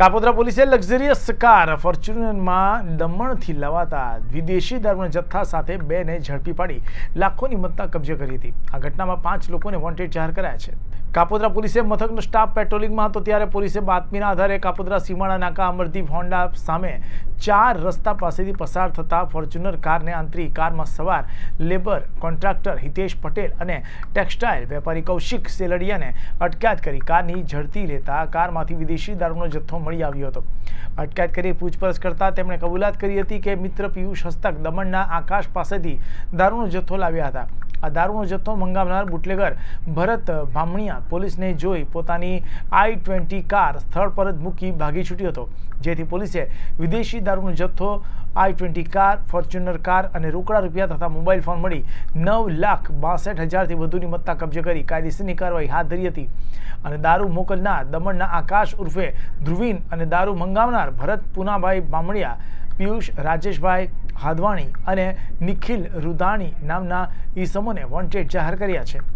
કાપોદ્રા પોલીસે luxurious car ફોર્ચ્યુનરમાં દમણથી લવાતા વિદેશી દારૂના જથ્થા સાથે બેને ઝડપી પાડી લાખોની મત્તા કબજે કરી હતી આ ઘટનામાં પાંચ લોકોને વોન્ટેડ જાહેર કરાયા છે કાપોદરા પોલીસે મથકનો સ્ટાફ પેટ્રોલિંગમાં હતો ત્યારે પોલીસે બાતમીના આધારે કાપોદ્રા સીમાડા નાકા અમરદીપ હોન્ડા સામે ચાર રસ્તા પાસેથી પસાર થતા ફોર્ચ્યુનર કારને આંતરી કારમાં સવાર લેબર કોન્ટ્રાક્ટર હિતેશ પટેલ અને ટેક્સટાઇલ વેપારી કૌશિક સેલડિયાને અટકાયત કરી કારની ઝડપી લેતા કારમાંથી વિદેશી દારૂનો જથ્થો મળી આવ્યો હતો અટકાયત કરી પૂછપરછ કરતાં તેમણે કબૂલાત કરી હતી કે મિત્ર પિયુષ હસ્તક દમણના આકાશ પાસેથી દારૂનો જથ્થો લાવ્યા હતા આ દારૂનો જથ્થો મંગાવનાર બુટલેગર ભરત ભામણિયા પોલીસને જોઈ પોતાની આઈ ટ્વેન્ટી કાર સ્થળ પર જ મૂકી ભાગી છૂટ્યો હતો જેથી પોલીસે વિદેશી દારૂનો જથ્થો I twenty car Fortuner car અને રોકડા રૂપિયા તથા મોબાઈલ ફોન મળી નવ લાખ બાસઠ હજારથી વધુની મત્તા કબજે કરી કાયદેસરની કાર્યવાહી હાથ ધરી હતી અને દારૂ મોકલનાર દમણના આકાશ ઉર્ફે ધ્રુવીન અને દારૂ મંગાવનાર ભરત પુનાભાઈ બામણિયા પિયુષ રાજેશભાઈ હાદવાણી અને નિખિલ રૂદાણી નામના ઈસમોને વોન્ટેડ જાહેર કર્યા છે